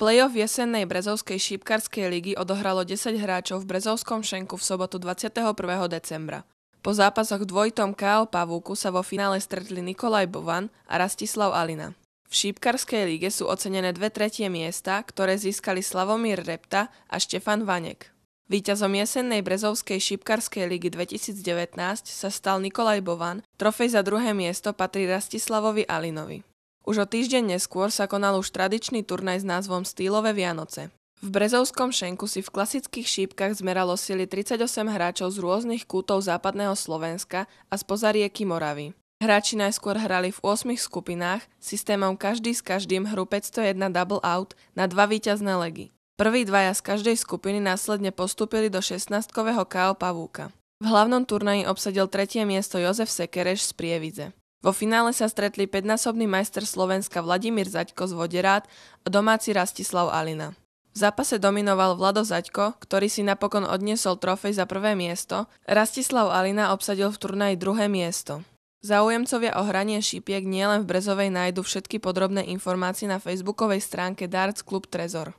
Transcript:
Playoff jesennej Brezovskej šípkarskej ligy odohralo 10 hráčov v Brezovskom šenku v sobotu 21. decembra. Po zápasoch v dvojitom KO Pavúku sa vo finále stretli Nikolaj Bovan a Rastislav Alina. V šípkarskej lige sú ocenené dve tretie miesta, ktoré získali Slavomír Repta a Štefan Vanek. Výťazom jesennej Brezovskej šípkarskej ligy 2019 sa stal Nikolaj Bovan, trofej za druhé miesto patrí Rastislavovi Alinovi. Už o týždeň neskôr sa konal už tradičný turnaj s názvom Stýlové Vianoce. V Brezovskom šenku si v klasických šípkach zmeralo sily 38 hráčov z rôznych kútov západného Slovenska a spoza rieky Moravy. Hráči najskôr hrali v 8 skupinách, systémom každý s každým hru 501 double out na dva víťazné legy. Prví dvaja z každej skupiny následne postúpili do 16-kového KO Pavúka. V hlavnom turnaji obsadil tretie miesto Jozef Sekereš z Prievidze. Vo finále sa stretli 5-násobný majster Slovenska Vladimír Zaďko z Voderát a domáci Rastislav Alina. V zápase dominoval Vlado Zaďko, ktorý si napokon odniesol trofej za prvé miesto, Rastislav Alina obsadil v turnaji druhé miesto. Záujemcovia o hranie šípiek nielen v Brezovej nájdu všetky podrobné informácie na facebookovej stránke Darts Club Trezor.